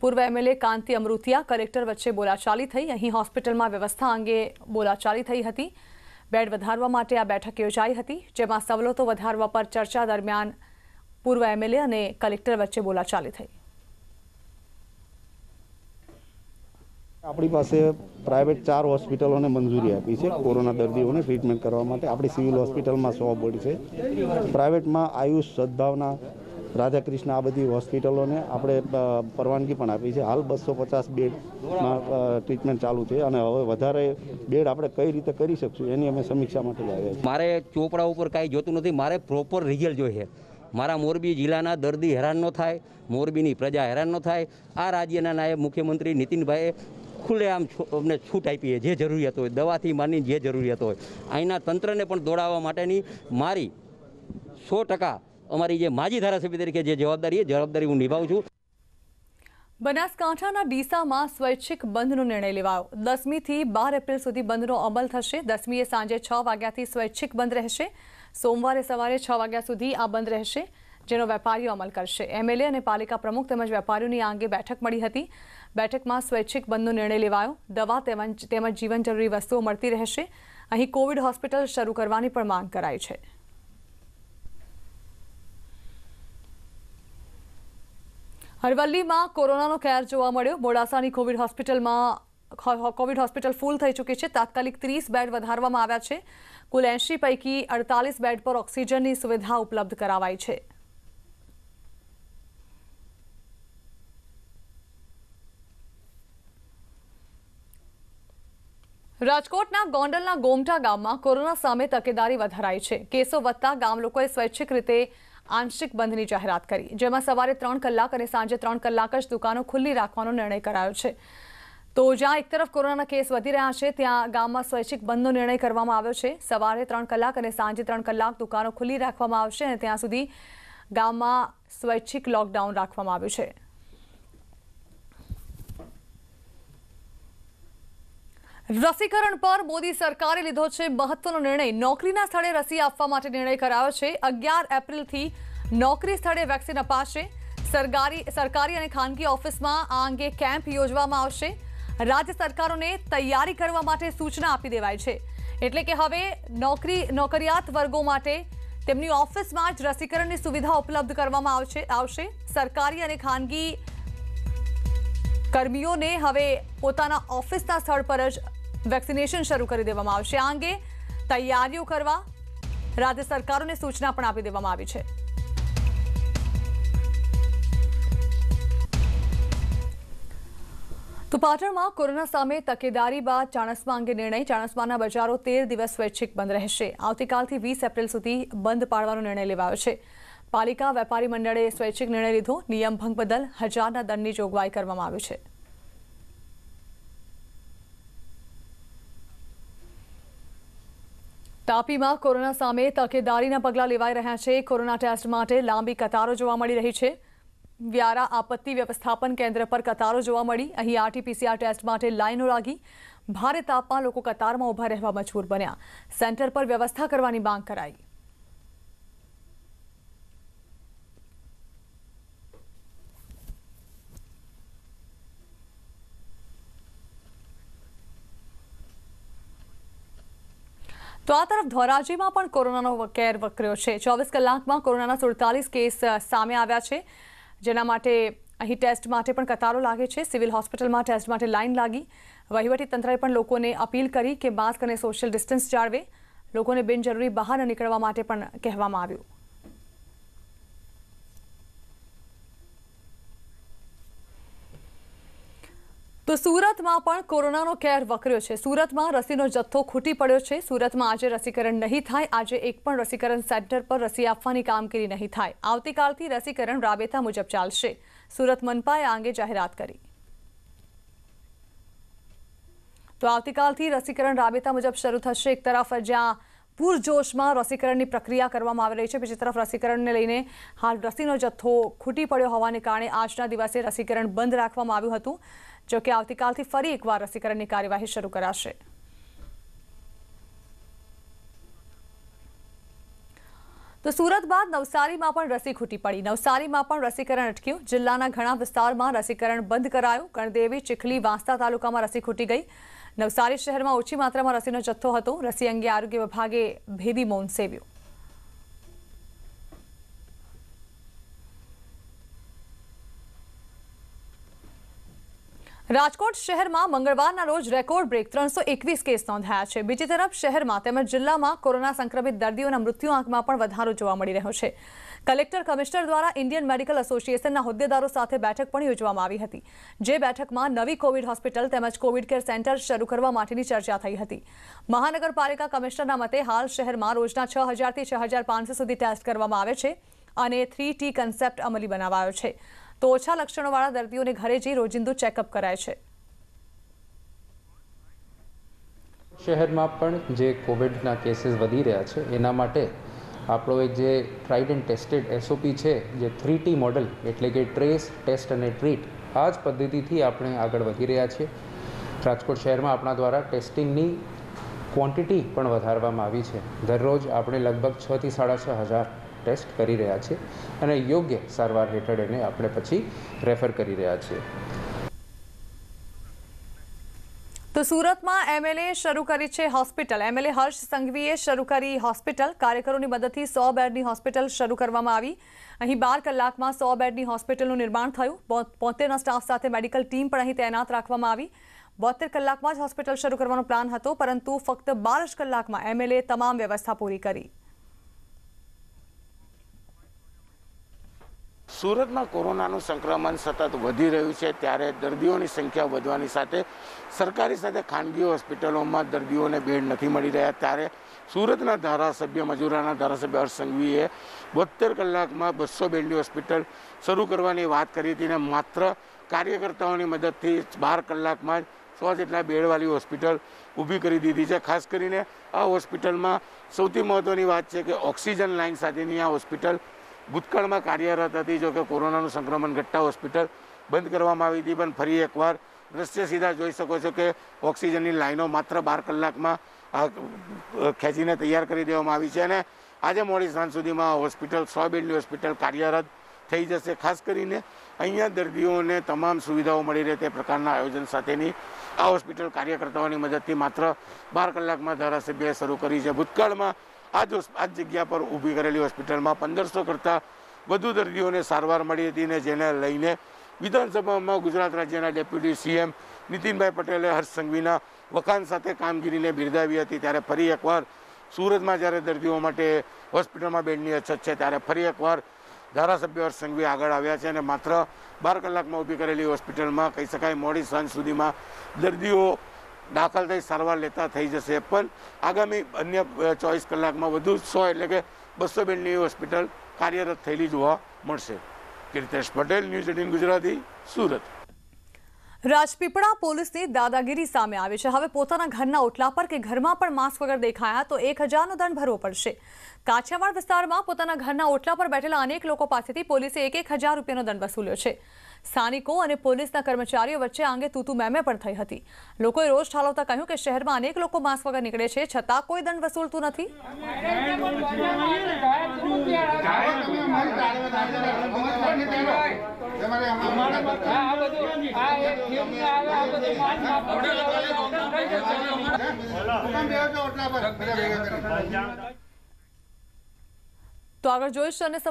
ભૂતપૂર્વ એમએલએ કાંતિ અમૃતિયા કલેક્ટર વચ્ચે બોલાચાલી થઈ અહીં હોસ્પિટલમાં વ્યવસ્થા અંગે બોલાચાલી થઈ હતી બેડ વધારવા માટે આ બેઠક યોજાઈ હતી જેમાં સવલતો વધારવા પર ચર્ચા દરમિયાન પૂર્વ એમએલએ અને કલેક્ટર વચ્ચે બોલાચાલી થઈ આપણી પાસે પ્રાઇવેટ ચાર હોસ્પિટલોને મંજૂરી આપી છે કોરોના દર્દીઓને ટ્રીટમેન્ટ કરવા માટે આપણી સિવિલ હોસ્પિટલમાં સો બોર્ડ છે પ્રાઇવેટમાં આયુષ સદભાવના રાધાકૃષ્ણ આ બધી હોસ્પિટલોને આપણે પરવાનગી પણ આપી છે હાલ બસો પચાસ બેડમાં ટ્રીટમેન્ટ ચાલુ છે અને હવે વધારે બેડ આપણે કઈ રીતે કરી શકશું એની અમે સમીક્ષા માટે લાવ્યા છીએ મારે ચોપડા ઉપર કાંઈ જોતું નથી મારે પ્રોપર રિઝલ્ટ જોઈએ મારા મોરબી જિલ્લાના દર્દી હેરાન ન થાય મોરબીની પ્રજા હેરાન ન થાય આ રાજ્યના નાયબ મુખ્યમંત્રી નીતિનભાઈએ ખુલ્લે આમ અમને છૂટ આપીએ જે જરૂરિયાત હોય દવાથી માની જે જરૂરિયાત હોય અહીંના તંત્રને પણ દોડાવવા માટેની મારી સો ટકા અમારી જે માજી ધારાસભ્ય તરીકે જે જવાબદારી જવાબદારી હું નિભાવું છું બનાસકાંઠાના ડીસામાં સ્વૈચ્છિક બંધનો નિર્ણય લેવાયો દસમીથી બાર એપ્રિલ સુધી બંધનો અમલ થશે દસમીએ સાંજે છ વાગ્યાથી સ્વૈચ્છિક બંધ રહેશે સોમવારે સવારે છ વાગ્યા સુધી આ બંધ રહેશે જેનો વેપારીઓ અમલ કરશે એમએલએ અને પાલિકા પ્રમુખ તેમજ વેપારીઓની આ અંગે બેઠક મળી હતી બેઠકમાં સ્વૈચ્છિક બંધનો નિર્ણય લેવાયો દવા તેમજ તેમજ જીવન જરૂરી વસ્તુઓ મળતી રહેશે અહીં કોવિડ હોસ્પિટલ શરૂ કરવાની પણ માંગ કરાઈ છે હરવલ્લીમાં કોરોનાનો કેર જોવા મળ્યો મોડાસાની કોવિડ હોસ્પિટલમાં કોવિડ હોસ્પિટલ ફૂલ થઈ ચૂકી છે તાત્કાલિક ત્રીસ બેડ વધારવામાં આવ્યા છે કુલ એંશી પૈકી અડતાલીસ બેડ પર ઓક્સિજનની સુવિધા ઉપલબ્ધ કરાવાઈ છે રાજકોટના ગોંડલના ગોમટા ગામમાં કોરોના સામે તકેદારી વધારાઈ છે કેસો વધતા ગામ લોકોએ સ્વૈચ્છિક રીતે આંશિક બંધની જાહેરાત કરી જેમાં સવારે ત્રણ કલાક અને સાંજે ત્રણ કલાક જ દુકાનો ખુલ્લી રાખવાનો નિર્ણય કરાયો છે તો જ્યાં એક તરફ કોરોનાના કેસ વધી રહ્યા છે ત્યાં ગામમાં સ્વૈચ્છિક બંધનો નિર્ણય કરવામાં આવ્યો છે સવારે ત્રણ કલાક અને સાંજે ત્રણ કલાક દુકાનો ખુલ્લી રાખવામાં આવશે અને ત્યાં સુધી ગામમાં સ્વૈચ્છિક લોકડાઉન રાખવામાં આવ્યું છે રસીકરણ પર બોડી સરકારે લીધો છે મહત્વનો નિર્ણય નોકરીના સ્થળે રસી આપવા માટે નિર્ણય કરાયો છે 11 એપ્રિલ થી નોકરી સ્થળે વેક્સિન અપાશે સરકારી સરકારી અને ખાનગી ઓફિસમાં આંગે કેમ્પ યોજવામાં આવશે રાજ્ય સરકારોને તૈયારી કરવા માટે સૂચના આપી દેવાય છે એટલે કે હવે નોકરી નોકરિયાત વર્ગો માટે તેમની ઓફિસમાં જ રસીકરણની સુવિધા ઉપલબ્ધ કરવામાં આવશે આવશે સરકારી અને ખાનગી કર્મચારીઓને હવે પોતાના ઓફિસના સ્થળ પર જ વેક્સિનેશન શરૂ કરી દેવામાં આવશે આ અંગે તૈયારીઓ કરવા રાજ્ય સરકારોને સૂચના પણ આપી દેવામાં આવી છે તો પાટણમાં કોરોના સામે તકેદારી બાદ ચાણસ્મા અંગે નિર્ણય ચાણસ્માના બજારો તેર દિવસ સ્વૈચ્છિક બંધ રહેશે આવતીકાલથી વીસ એપ્રિલ સુધી બંધ પાડવાનો નિર્ણય લેવાયો છે પાલિકા વેપારી મંડળે સ્વૈચ્છિક નિર્ણય લીધો નિયમ ભંગ બદલ હજારના દંડની જોગવાઈ કરવામાં આવી છે તાપીમાં કોરોના સામે તકેદારીના પગલા લેવાય રહ્યા છે કોરોના ટેસ્ટ માટે લાંબી કતારો જોવા મળી રહી છે વ્યારા આપત્તિ વ્યવસ્થાપન કેન્દ્ર પર કતારો જોવા મળી અહી આ ટીપીસીઆર ટેસ્ટ માટે લાઈનો લાગી ભારતાપા લોકો કતારમાં ઉભા રહેવા મજબૂર બન્યા સેન્ટર પર વ્યવસ્થા કરવાની માંગ કરાઈ તો આ તરફ ધોરાજીમાં પણ કોરોનાનો કેર વકર્યો છે ચોવીસ કલાકમાં કોરોનાના સુડતાલીસ કેસ સામે આવ્યા છે જેના માટે અહીં ટેસ્ટ માટે પણ કતારો લાગે છે સિવિલ હોસ્પિટલમાં ટેસ્ટ માટે લાઇન લાગી તંત્રએ પણ લોકોને અપીલ કરી કે માસ્ક અને સોશિયલ ડિસ્ટન્સ જાળવે લોકોને બિનજરૂરી બહાર નીકળવા માટે પણ કહેવામાં આવ્યું તો સુરતમાં પણ કોરોનાનો કેર વકર્યો છે સુરતમાં રસીનો જથ્થો ખૂટી પડ્યો છે સુરતમાં આજે રસીકરણ નહીં થાય આજે એક પણ રસીકરણ સેન્ટર પર રસી આપવાની કામગીરી નહીં થાય આવતીકાલથી રસીકરણ રાબેતા મુજબ ચાલશે સુરત મનપાએ આ અંગે જાહેરાત કરી તો આવતીકાલથી રસીકરણ રાબેતા મુજબ શરૂ થશે એક તરફ જ્યાં પૂરજોશમાં રસીકરણની પ્રક્રિયા કરવામાં આવી રહી છે બીજી તરફ રસીકરણને લઈને હાલ રસીનો જથ્થો ખૂટી પડ્યો હોવાને કારણે આજના દિવસે રસીકરણ બંધ રાખવામાં આવ્યું હતું જો કે આવતીકાલથી ફરી એકવાર રસીકરણની કાર્યવાહી શરૂ કરાશે તો સુરત બાદ નવસારીમાં પણ રસી ખૂટી પડી નવસારીમાં પણ રસીકરણ અટક્યું જિલ્લાના ઘણા વિસ્તારમાં રસીકરણ બંધ કરાયું ગણદેવી ચીખલી વાંસદા તાલુકામાં રસી ખૂટી ગઈ નવસારી શહેરમાં ઓછી માત્રામાં રસીનો જથ્થો હતો રસી અંગે આરોગ્ય વિભાગે ભેદી મૌન સેવ્યું રાજકોટ શહેરમાં મંગળવારના રોજ રેકોર્ડ બ્રેક ત્રણસો એકવીસ કેસ નોંધાયા છે બીજી તરફ શહેરમાં તેમજ જિલ્લામાં કોરોના સંક્રમિત દર્દીઓના મૃત્યુ આંકમાં પણ વધારો જોવા મળી રહ્યો છે કલેક્ટર કમિશનર દ્વારા ઇન્ડિયન મેડિકલ એસોસિએશનના હોદ્દેદારો સાથે બેઠક પણ યોજવામાં આવી હતી જે બેઠકમાં નવી કોવિડ હોસ્પિટલ તેમજ કોવિડ કેર સેન્ટર શરૂ કરવા માટેની ચર્ચા થઈ હતી મહાનગરપાલિકા કમિશનરના મતે હાલ શહેરમાં રોજના છ હજારથી છ હજાર પાંચસો સુધી ટેસ્ટ કરવામાં આવે છે અને થ્રી ટી કન્સેપ્ટ અમલી બનાવાયો છે તો ઓછા લક્ષણોવાળા દર્દીઓને ઘરે જઈ રોજિંદુ ચેકઅપ કરાય છે શહેરમાં પણ જે કોવિડના કેસીસ વધી રહ્યા છે એના માટે આપણો એક જે ટ્રાઇડ એન્ડ ટેસ્ટેડ એસઓપી છે જે થ્રી ટી મોડલ એટલે કે ટ્રેસ ટેસ્ટ અને ટ્રીટ આ જ પદ્ધતિથી આપણે આગળ વધી રહ્યા છીએ રાજકોટ શહેરમાં આપણા દ્વારા ટેસ્ટિંગની ક્વોન્ટિટી પણ વધારવામાં આવી છે દરરોજ આપણે લગભગ છથી સાડા છ હજાર ટેસ્ટ કરી રહ્યા છીએ અને યોગ્ય સારવાર હેઠળ એને આપણે પછી રેફર કરી રહ્યા છીએ તો સુરતમાં એમએલએ શરૂ કરી છે હોસ્પિટલ એમએલએ હર્ષ સંઘવીએ શરૂ કરી હોસ્પિટલ કાર્યકરોની મદદથી સો બેડની હોસ્પિટલ શરૂ કરવામાં આવી અહીં બાર કલાકમાં સો બેડની હોસ્પિટલનું નિર્માણ થયું પોતેરના સ્ટાફ સાથે મેડિકલ ટીમ પણ અહીં તૈનાત રાખવામાં આવી બોતેર કલાકમાં જ હોસ્પિટલ શરૂ કરવાનો પ્લાન હતો પરંતુ ફક્ત બાર જ કલાકમાં એમએલએ તમામ વ્યવસ્થા પૂરી કરી સુરતમાં કોરોનાનું સંક્રમણ સતત વધી રહ્યું છે ત્યારે દર્દીઓની સંખ્યા વધવાની સાથે સરકારી સાથે ખાનગી હોસ્પિટલોમાં દર્દીઓને બેડ નથી મળી રહ્યા ત્યારે સુરતના ધારાસભ્ય મજૂરાના ધારાસભ્ય હર્ષ સંઘવીએ બોતેર કલાકમાં બસો બેડની હોસ્પિટલ શરૂ કરવાની વાત કરી હતી ને માત્ર કાર્યકર્તાઓની મદદથી બાર કલાકમાં જ સો જેટલા બેડવાળી હોસ્પિટલ ઊભી કરી દીધી છે ખાસ કરીને આ હોસ્પિટલમાં સૌથી મહત્ત્વની વાત છે કે ઓક્સિજન લાઇન સાથેની આ હોસ્પિટલ ભૂતકાળમાં કાર્યરત હતી જો કે કોરોનાનું સંક્રમણ ઘટતા હોસ્પિટલ બંધ કરવામાં આવી હતી પણ ફરી એકવાર દ્રશ્ય સીધા જોઈ શકો છો કે ઓક્સિજનની લાઇનો માત્ર બાર કલાકમાં ખેંચીને તૈયાર કરી દેવામાં આવી છે અને આજે મોડી સાંજ સુધીમાં હોસ્પિટલ સો બેડની હોસ્પિટલ કાર્યરત થઈ જશે ખાસ કરીને અહીંયા દર્દીઓને તમામ સુવિધાઓ મળી રહે તે પ્રકારના આયોજન સાથેની આ હોસ્પિટલ કાર્યકર્તાઓની મદદથી માત્ર બાર કલાકમાં ધારાસભ્યએ શરૂ કરી છે ભૂતકાળમાં આ જ જગ્યા પર ઊભી કરેલી હોસ્પિટલમાં પંદરસો કરતાં વધુ દર્દીઓને સારવાર મળી હતી ને જેને લઈને વિધાનસભામાં ગુજરાત રાજ્યના ડેપ્યુટી સીએમ નીતિનભાઈ પટેલે હર્ષ સંઘવીના વખાણ સાથે કામગીરીને બિરદાવી હતી ત્યારે ફરી એકવાર સુરતમાં જ્યારે દર્દીઓ માટે હોસ્પિટલમાં બેડની અછત છે ત્યારે ફરી એકવાર ધારાસભ્ય હર્ષ સંઘવી આગળ આવ્યા છે અને માત્ર બાર કલાકમાં ઊભી કરેલી હોસ્પિટલમાં કહી શકાય મોડી સાંજ સુધીમાં દર્દીઓ દાખલ થઈ સારવાર લેતા થઈ જશે પણ આગામી અન્ય ચોવીસ કલાકમાં વધુ સો એટલે કે બસો બેડની હોસ્પિટલ કાર્યરત થયેલી જોવા મળશે કીર્તેશ પટેલ ન્યૂઝ એટીન ગુજરાતી સુરત રાજપીપળા પોલીસની દાદાગીરી સામે આવે છે હવે પોતાના ઘરના ઓટલા પર કે ઘરમાં પણ માસ્ક વગર દેખાયા તો એક હજારનો દંડ ભરવો પડશે કાછિયાવાડ વિસ્તારમાં પોતાના ઘરના ઓટલા પર બેઠેલા અનેક લોકો પાસેથી પોલીસે એક એક હજાર રૂપિયાનો દંડ વસૂલ્યો છે સ્થાનિકો અને પોલીસના કર્મચારીઓ વચ્ચે આંગે અંગે તૂતુ મેમે પણ થઈ હતી લોકોએ રોષ ઠાલવતા કહ્યું કે શહેરમાં અનેક લોકો માસ્ક વગર નીકળે છે છતાં કોઈ દંડ વસૂલતું નથી તો આગળ જોઈશું અને